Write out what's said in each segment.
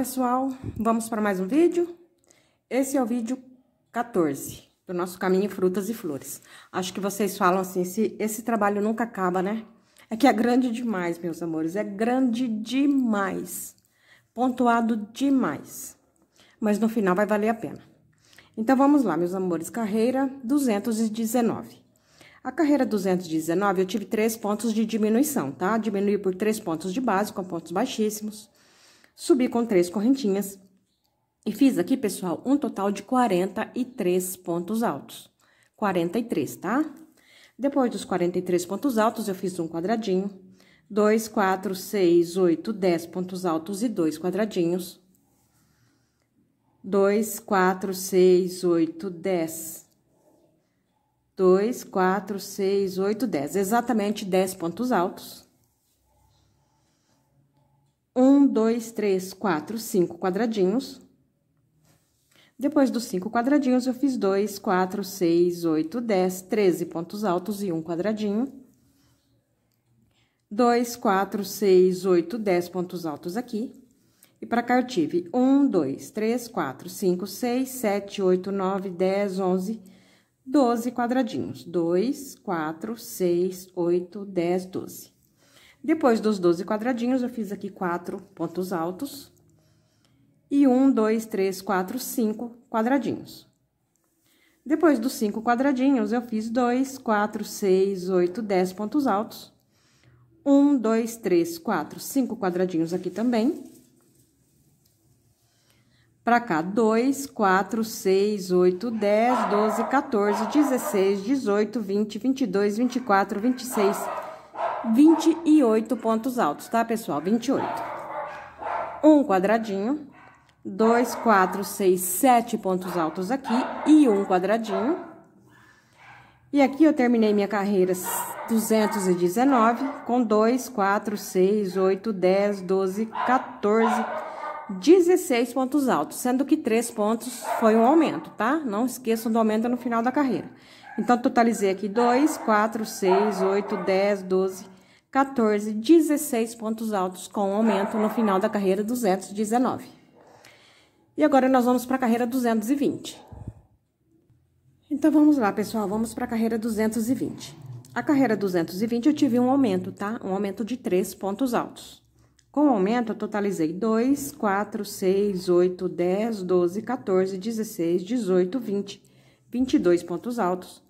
pessoal, vamos para mais um vídeo. Esse é o vídeo 14 do nosso caminho frutas e flores. Acho que vocês falam assim, se esse trabalho nunca acaba, né? É que é grande demais, meus amores, é grande demais. Pontuado demais. Mas no final vai valer a pena. Então vamos lá, meus amores, carreira 219. A carreira 219 eu tive três pontos de diminuição, tá? Diminui por três pontos de base com pontos baixíssimos subi com três correntinhas e fiz aqui, pessoal, um total de 43 pontos altos. 43, tá? Depois dos 43 pontos altos, eu fiz um quadradinho, dois, quatro, seis, oito, dez pontos altos e dois quadradinhos. Dois, quatro, seis, oito, dez. 2, 4, 6, 8, 10. Exatamente 10 pontos altos um, dois, três, quatro, cinco quadradinhos. Depois dos cinco quadradinhos, eu fiz dois, quatro, seis, oito, dez, treze pontos altos e um quadradinho. Dois, quatro, seis, oito, dez pontos altos aqui. E para cá eu tive um, dois, três, quatro, cinco, seis, sete, oito, nove, dez, onze, doze quadradinhos. Dois, quatro, seis, oito, dez, doze. Depois dos 12 quadradinhos, eu fiz aqui quatro pontos altos. E um, dois, três, quatro, cinco quadradinhos. Depois dos cinco quadradinhos, eu fiz dois, quatro, seis, oito, dez pontos altos. Um, dois, três, quatro, cinco quadradinhos aqui também. Pra cá, dois, quatro, seis, oito, dez, doze, 14, dezesseis, dezoito, vinte, vinte e dois, vinte e quatro, vinte e seis. 28 pontos altos, tá, pessoal? 28. Um quadradinho, dois, quatro, seis, sete pontos altos aqui e um quadradinho. E aqui eu terminei minha carreira 219 com dois, quatro, seis, oito, dez, doze, 14, 16 pontos altos, sendo que três pontos foi um aumento, tá? Não esqueçam do aumento no final da carreira. Então, totalizei aqui 2, 4, 6, 8, 10, 12, 14, 16 pontos altos com aumento no final da carreira 219. E agora nós vamos para a carreira 220. Então, vamos lá, pessoal, vamos para a carreira 220. A carreira 220 eu tive um aumento, tá? Um aumento de 3 pontos altos. Com o aumento, eu totalizei 2, 4, 6, 8, 10, 12, 14, 16, 18, 20, 22 pontos altos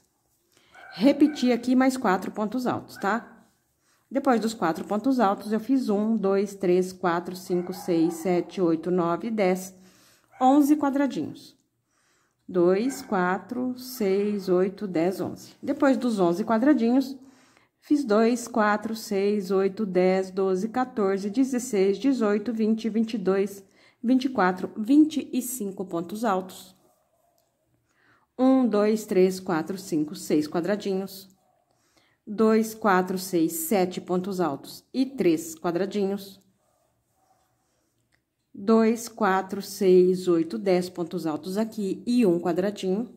repetir aqui mais quatro pontos altos, tá? Depois dos quatro pontos altos, eu fiz um, dois, três, quatro, cinco, seis, sete, oito, nove, dez, onze quadradinhos. Dois, quatro, seis, oito, dez, onze. Depois dos onze quadradinhos, fiz dois, quatro, seis, oito, dez, doze, quatorze, dezesseis, dezoito, vinte, vinte e dois, vinte e quatro, vinte e cinco pontos altos. 1, 2, 3, 4, 5, 6 quadradinhos. 2, 4, 6, 7 pontos altos e 3 quadradinhos. 2, 4, 6, 8, 10 pontos altos aqui e um quadradinho.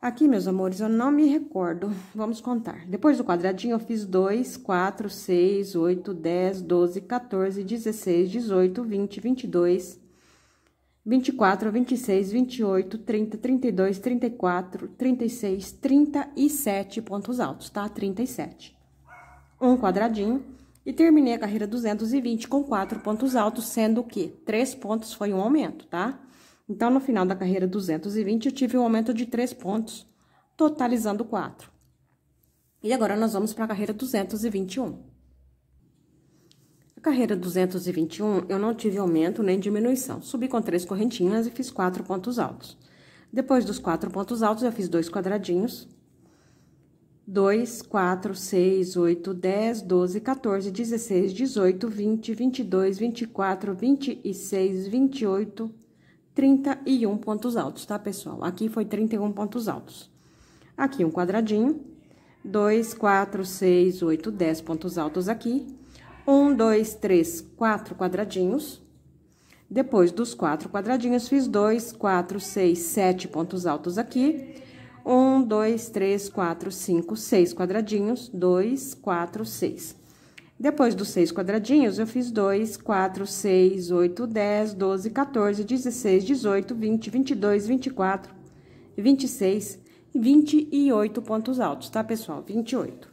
Aqui, meus amores, eu não me recordo, vamos contar. Depois do quadradinho, eu fiz 2, 4, 6, 8, 10, 12, 14, 16, 18, 20, 22, 24, 26, 28, 30, 32, 34, 36, 37 pontos altos, tá? 37. Um quadradinho. E terminei a carreira 220 com quatro pontos altos, sendo que três pontos foi um aumento, tá? Então, no final da carreira 220, eu tive um aumento de três pontos, totalizando quatro. E agora, nós vamos para a carreira 221 carreira 221, eu não tive aumento nem diminuição. Subi com três correntinhas e fiz quatro pontos altos. Depois dos quatro pontos altos, eu fiz dois quadradinhos. 2, 4, 6, 8, 10, 12, 14, 16, 18, 20, 22, 24, 26, 28, 31 pontos altos, tá, pessoal? Aqui foi 31 pontos altos. Aqui um quadradinho, 2, 4, 6, 8, 10 pontos altos aqui, um, dois, três, quatro quadradinhos. Depois dos quatro quadradinhos, fiz dois, quatro, seis, sete pontos altos aqui. Um, dois, três, quatro, cinco, seis quadradinhos. Dois, quatro, seis. Depois dos seis quadradinhos, eu fiz dois, quatro, seis, oito, dez, doze, 14, 16, 18, 20, 22, 24, 26, 28 pontos altos, tá, pessoal? 28.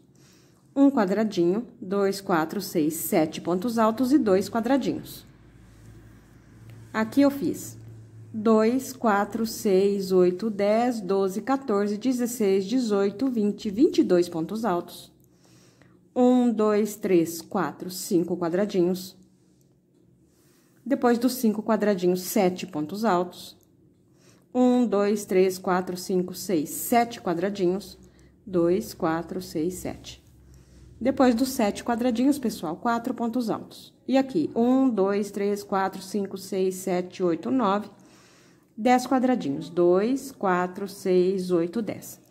um quadradinho, dois, quatro, seis, sete pontos altos e dois quadradinhos. Aqui eu fiz 2, 4, 6, 8, 10, 12, 14, 16, 18, 20, 22 pontos altos. 1, 2, 3, 4, 5 quadradinhos. Depois dos 5 quadradinhos, 7 pontos altos. 1, 2, 3, 4, 5, 6, 7 quadradinhos. 2, 4, 6, 7. Depois dos sete quadradinhos, pessoal, quatro pontos altos. E aqui, um, dois, três, quatro, cinco, seis, sete, oito, nove, dez quadradinhos. Dois, quatro, seis, oito, dez.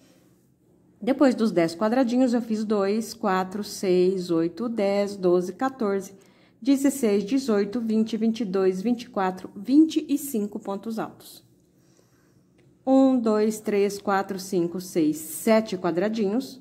Depois dos dez quadradinhos, eu fiz dois, quatro, seis, oito, dez, doze, 14, 16, 18, 20, 22, 24, 25 pontos altos. Um, dois, três, quatro, cinco, seis, sete quadradinhos.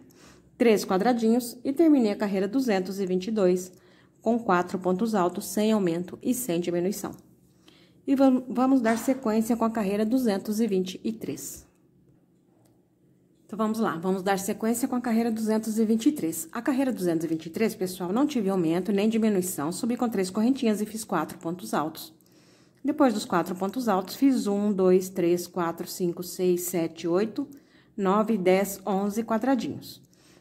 três quadradinhos e terminei a carreira 222 com quatro pontos altos, sem aumento e sem diminuição. E vamos dar sequência com a carreira 223. Então, vamos lá, vamos dar sequência com a carreira 223. A carreira 223, pessoal, não tive aumento nem diminuição, subi com três correntinhas e fiz quatro pontos altos. Depois dos quatro pontos altos, fiz um, dois, três, quatro, cinco, seis, sete, oito, nove, dez, onze quadradinhos.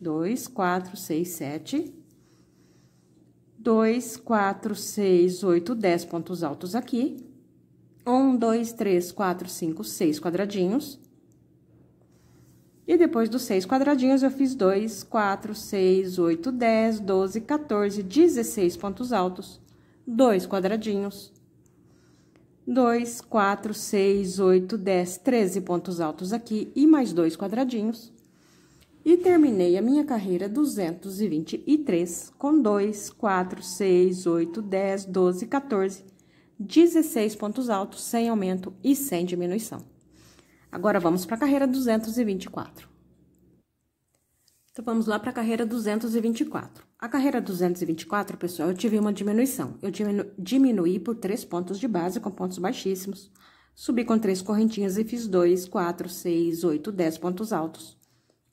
dois, quatro, seis, sete. Dois, quatro, seis, oito, dez pontos altos aqui. Um, dois, três, quatro, cinco, seis quadradinhos. E depois dos seis quadradinhos, eu fiz dois, quatro, seis, oito, dez, doze, 14, 16 pontos altos. Dois quadradinhos. 2, 4, 6, 8, 10, 13 pontos altos aqui e mais dois quadradinhos. E terminei a minha carreira 223 com 2, 4, 6, 8, 10, 12, 14, 16 pontos altos, sem aumento e sem diminuição. Agora vamos para a carreira 224. Então vamos lá para a carreira 224. A carreira 224, pessoal, eu tive uma diminuição. Eu diminu diminuí por três pontos de base com pontos baixíssimos. Subi com três correntinhas e fiz 2, 4, 6, 8, 10 pontos altos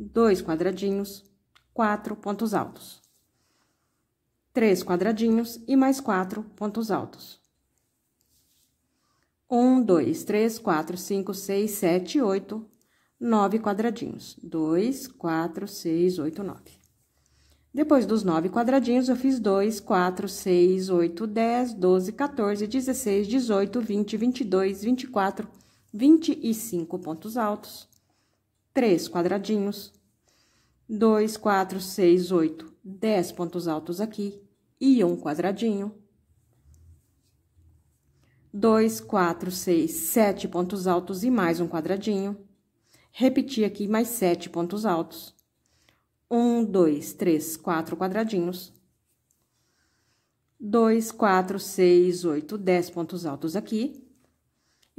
dois quadradinhos, quatro pontos altos. Três quadradinhos e mais quatro pontos altos. Um, dois, três, quatro, cinco, seis, sete, oito, nove quadradinhos. Dois, quatro, seis, oito, nove. Depois dos nove quadradinhos, eu fiz 2, 4, 6, 8, 10, 12, 14, 16, 18, 20, 22, 24, 25 pontos altos três quadradinhos, dois, quatro, seis, oito, dez pontos altos aqui e um quadradinho. Dois, quatro, seis, sete pontos altos e mais um quadradinho. Repetir aqui mais sete pontos altos. Um, dois, três, quatro quadradinhos. Dois, quatro, seis, oito, dez pontos altos aqui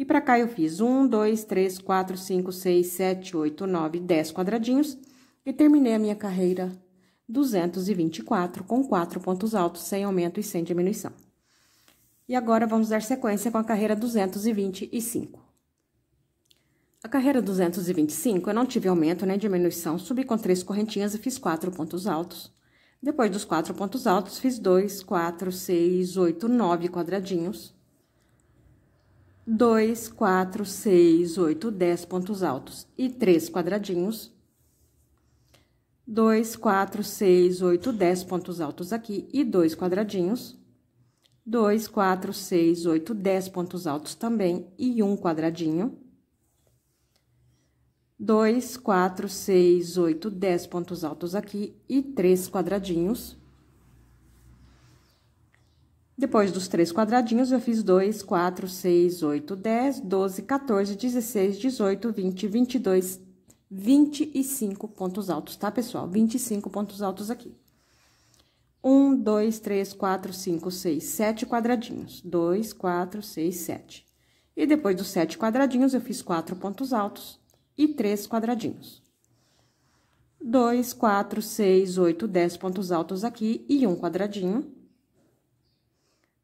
e para cá, eu fiz 1, 2, 3, 4, 5, 6, 7, 8, 9, 10 quadradinhos. E terminei a minha carreira 224, com quatro pontos altos, sem aumento e sem diminuição. E agora, vamos dar sequência com a carreira 225. A carreira 225, eu não tive aumento nem diminuição, subi com três correntinhas e fiz quatro pontos altos. Depois dos quatro pontos altos, fiz dois, quatro, seis, oito, nove quadradinhos. 2, 4, 6, 8, 10 pontos altos e 3 quadradinhos. 2, 4, 6, 8, 10 pontos altos aqui e 2 quadradinhos. 2, 4, 6, 8, 10 pontos altos também e um quadradinho. 2, 4, 6, 8, 10 pontos altos aqui e 3 quadradinhos. Depois dos três quadradinhos, eu fiz 2, 4, 6, 8, 10, 12, 14, 16, 18, 20, 22, 25 pontos altos, tá, pessoal? 25 pontos altos aqui. Um, dois, três, quatro, cinco, seis, sete quadradinhos. Dois, quatro, seis, sete. E depois dos sete quadradinhos, eu fiz quatro pontos altos e três quadradinhos. Dois, quatro, seis, oito, dez pontos altos aqui e um quadradinho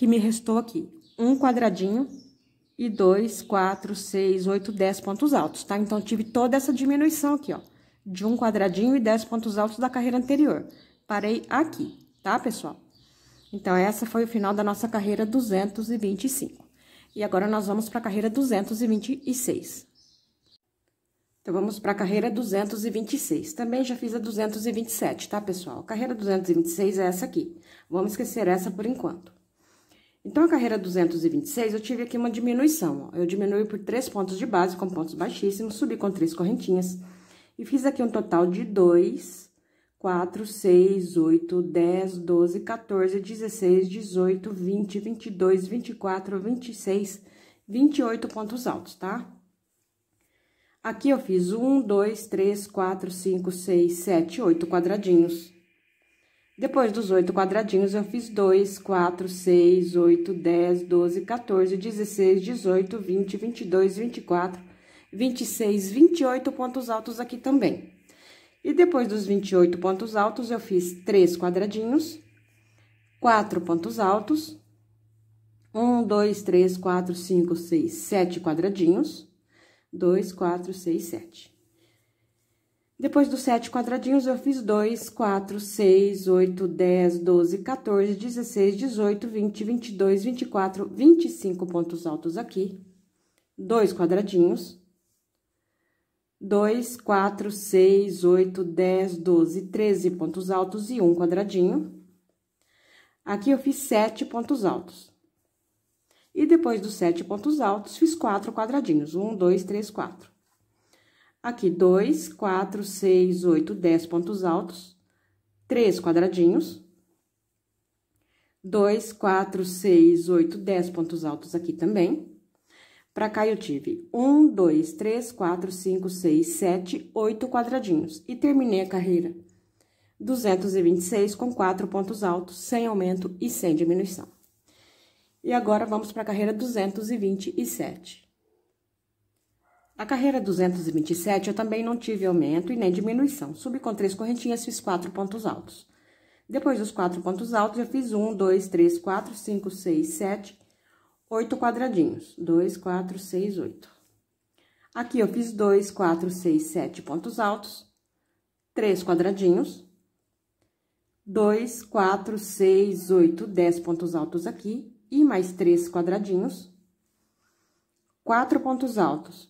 que me restou aqui. Um quadradinho e dois, quatro, seis, oito, dez pontos altos, tá? Então, tive toda essa diminuição aqui, ó, de um quadradinho e dez pontos altos da carreira anterior. Parei aqui, tá, pessoal? Então, essa foi o final da nossa carreira 225. E agora, nós vamos para a carreira 226. Então, vamos para a carreira 226. Também já fiz a 227, tá, pessoal? A carreira 226 é essa aqui. Vamos esquecer essa por enquanto. Então, a carreira 226, eu tive aqui uma diminuição, ó. Eu diminui por três pontos de base, com pontos baixíssimos, subi com três correntinhas. E fiz aqui um total de 2, 4, 6, 8, 10, 12, 14, 16, 18, 20, 22, 24, 26, 28 pontos altos, tá? Aqui eu fiz um, dois, três, quatro, cinco, seis, sete, oito quadradinhos. Depois dos oito quadradinhos, eu fiz dois, quatro, seis, oito, dez, doze, dezesseis, dezoito, vinte, vinte vinte e dois, e quatro, vinte e seis, vinte e oito pontos altos aqui também. E depois dos vinte e oito pontos altos, eu fiz três quadradinhos, quatro pontos altos, um, dois, três, quatro, cinco, seis, sete quadradinhos, dois, quatro, seis, sete. Depois dos sete quadradinhos, eu fiz dois, quatro, seis, oito, dez, doze, dezesseis, dezoito, vinte, vinte e dois, vinte e quatro, vinte e cinco pontos altos aqui. Dois quadradinhos. Dois, quatro, seis, oito, dez, doze, treze pontos altos e um quadradinho. Aqui eu fiz sete pontos altos. E depois dos sete pontos altos, fiz quatro quadradinhos. Um, dois, três, quatro. Aqui, dois, quatro, seis, oito, dez pontos altos, três quadradinhos. Dois, quatro, seis, oito, dez pontos altos aqui também. Pra cá, eu tive um, dois, três, quatro, cinco, seis, sete, oito quadradinhos. E terminei a carreira 226 com quatro pontos altos, sem aumento e sem diminuição. E agora, vamos para a carreira 227. A carreira 227 eu também não tive aumento e nem diminuição. Subi com três correntinhas, fiz quatro pontos altos. Depois dos quatro pontos altos, eu fiz um, dois, três, quatro, cinco, seis, sete, oito quadradinhos. Dois, quatro, seis, oito. Aqui eu fiz dois, quatro, seis, sete pontos altos, três quadradinhos. Dois, quatro, seis, oito, dez pontos altos aqui e mais três quadradinhos. Quatro pontos altos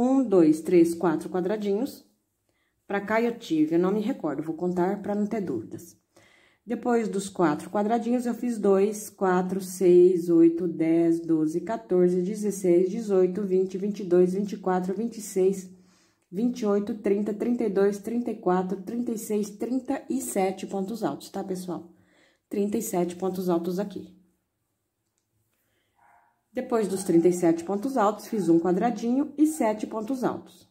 um, dois, três, quatro quadradinhos. para cá eu tive, eu não me recordo, vou contar para não ter dúvidas. Depois dos quatro quadradinhos, eu fiz dois, quatro, seis, oito, dez, doze, 14, 16, 18, 20, 22, 24, 26, 28, 30, 32, 34, 36, 37 pontos altos, tá, pessoal? 37 pontos altos aqui. Depois dos 37 pontos altos, fiz um quadradinho e sete pontos altos.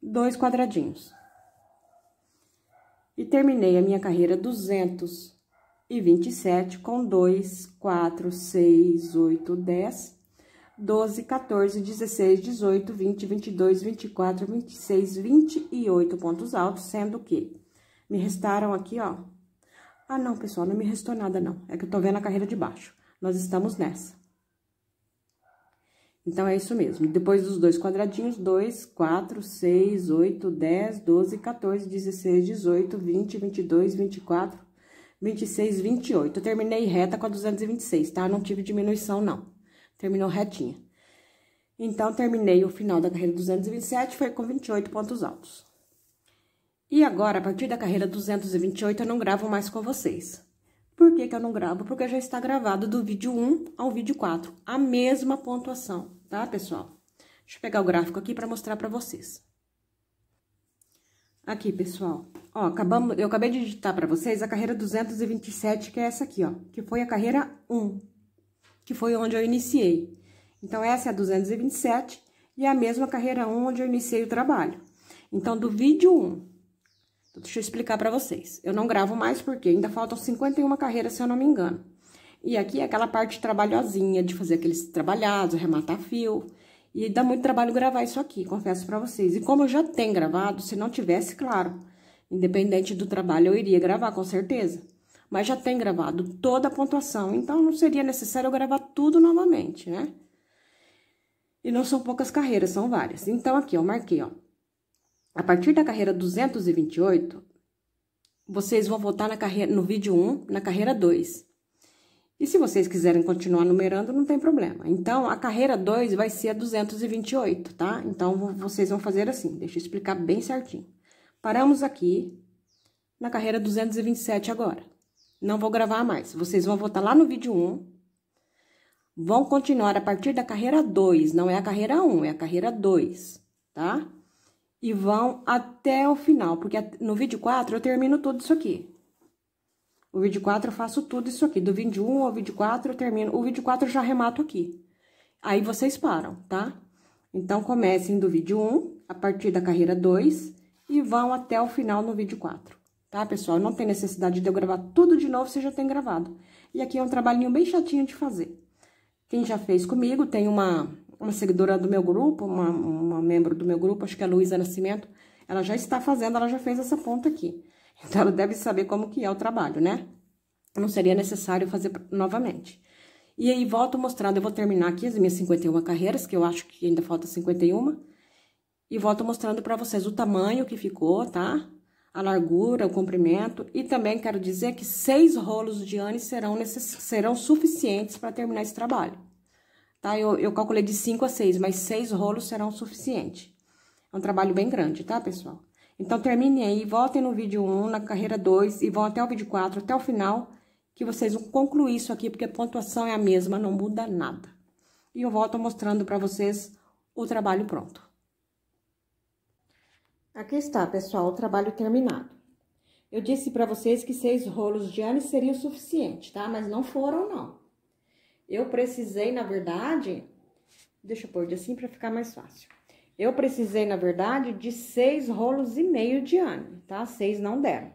Dois quadradinhos. E terminei a minha carreira 227 com 2, 4, 6, 8, 10, 12, 14, 16, 18, 20, 22, 24, 26, 28 pontos altos, sendo que me restaram aqui, ó. Ah, não, pessoal, não me restou nada, não. É que eu tô vendo a carreira de baixo. Nós estamos nessa. Então, é isso mesmo. Depois dos dois quadradinhos, 2, 4, 6, 8, 10, 12, 14, 16, 18, 20, 22, 24, 26, 28. Eu terminei reta com a 226, tá? Não tive diminuição, não. Terminou retinha. Então, terminei o final da carreira 227, foi com 28 pontos altos. E agora, a partir da carreira 228, eu não gravo mais com vocês. Por que, que eu não gravo? Porque já está gravado do vídeo 1 ao vídeo 4, a mesma pontuação tá, pessoal? Deixa eu pegar o gráfico aqui para mostrar para vocês. Aqui, pessoal, ó, acabamos, eu acabei de digitar para vocês a carreira 227, que é essa aqui, ó, que foi a carreira 1, que foi onde eu iniciei. Então, essa é a 227 e é a mesma carreira 1 onde eu iniciei o trabalho. Então, do vídeo 1, então, deixa eu explicar para vocês. Eu não gravo mais porque ainda faltam 51 carreiras, se eu não me engano. E aqui é aquela parte trabalhosinha de fazer aqueles trabalhados, arrematar fio. E dá muito trabalho gravar isso aqui, confesso pra vocês. E como eu já tenho gravado, se não tivesse, claro, independente do trabalho, eu iria gravar, com certeza. Mas já tem gravado toda a pontuação, então não seria necessário eu gravar tudo novamente, né? E não são poucas carreiras, são várias. Então, aqui, eu marquei, ó. A partir da carreira 228, vocês vão voltar na carreira, no vídeo 1, na carreira 2. E se vocês quiserem continuar numerando, não tem problema. Então, a carreira 2 vai ser a 228, tá? Então, vocês vão fazer assim, deixa eu explicar bem certinho. Paramos aqui na carreira 227 agora. Não vou gravar mais. Vocês vão voltar lá no vídeo 1. Vão continuar a partir da carreira 2, não é a carreira 1, é a carreira 2, tá? E vão até o final, porque no vídeo 4 eu termino tudo isso aqui. O 4 eu faço tudo isso aqui, do 21 ao vídeo 4 eu termino, o 4 eu já remato aqui. Aí vocês param, tá? Então, comecem do vídeo 1, a partir da carreira 2, e vão até o final no vídeo 4, tá, pessoal? Não tem necessidade de eu gravar tudo de novo, você já tem gravado. E aqui é um trabalhinho bem chatinho de fazer. Quem já fez comigo, tem uma, uma seguidora do meu grupo, uma, uma membro do meu grupo, acho que é a Luísa Nascimento, ela já está fazendo, ela já fez essa ponta aqui. Então, ela deve saber como que é o trabalho, né? Não seria necessário fazer novamente. E aí, volto mostrando, eu vou terminar aqui as minhas 51 carreiras, que eu acho que ainda falta 51. E volto mostrando para vocês o tamanho que ficou, tá? A largura, o comprimento. E também quero dizer que seis rolos de Anne serão, serão suficientes para terminar esse trabalho. Tá? Eu, eu calculei de 5 a 6, mas seis rolos serão suficientes. É um trabalho bem grande, tá, pessoal? Então, termine aí, voltem no vídeo 1, na carreira 2 e vão até o vídeo 4, até o final, que vocês vão concluir isso aqui, porque a pontuação é a mesma, não muda nada. E eu volto mostrando para vocês o trabalho pronto. Aqui está, pessoal, o trabalho terminado. Eu disse para vocês que seis rolos de ano seriam o suficiente, tá? Mas não foram, não. Eu precisei, na verdade... Deixa eu pôr de assim para ficar mais fácil. Eu precisei, na verdade, de seis rolos e meio de ânimo, tá? Seis não deram.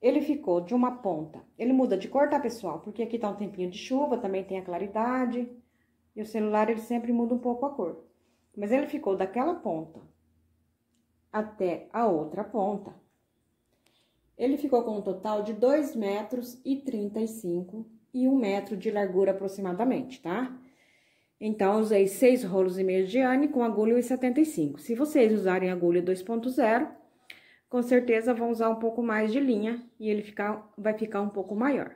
Ele ficou de uma ponta. Ele muda de cor, tá, pessoal? Porque aqui tá um tempinho de chuva, também tem a claridade. E o celular, ele sempre muda um pouco a cor. Mas ele ficou daquela ponta até a outra ponta. Ele ficou com um total de 2 metros e 35 e 1 um metro de largura aproximadamente, tá? Então, usei seis rolos e meio de Anne com agulha 1,75. Se vocês usarem agulha 2.0, com certeza vão usar um pouco mais de linha e ele ficar, vai ficar um pouco maior.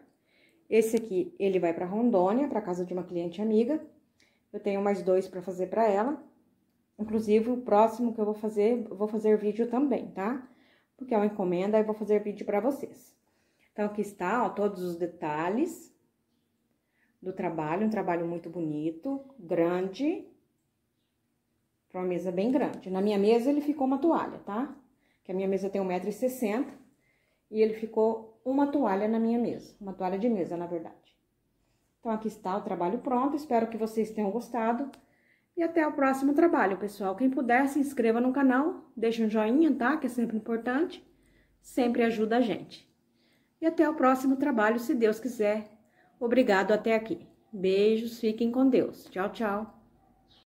Esse aqui, ele vai para Rondônia, para casa de uma cliente amiga. Eu tenho mais dois para fazer para ela. Inclusive, o próximo que eu vou fazer, vou fazer vídeo também, tá? Porque é uma encomenda e vou fazer vídeo para vocês. Então, aqui está, ó, todos os detalhes do trabalho, um trabalho muito bonito, grande, para uma mesa bem grande. Na minha mesa ele ficou uma toalha, tá? Que a minha mesa tem 1,60m e ele ficou uma toalha na minha mesa, uma toalha de mesa, na verdade. Então aqui está o trabalho pronto, espero que vocês tenham gostado e até o próximo trabalho, pessoal. Quem puder, se inscreva no canal, deixe um joinha, tá? Que é sempre importante, sempre ajuda a gente. E até o próximo trabalho, se Deus quiser. Obrigado até aqui. Beijos, fiquem com Deus. Tchau, tchau.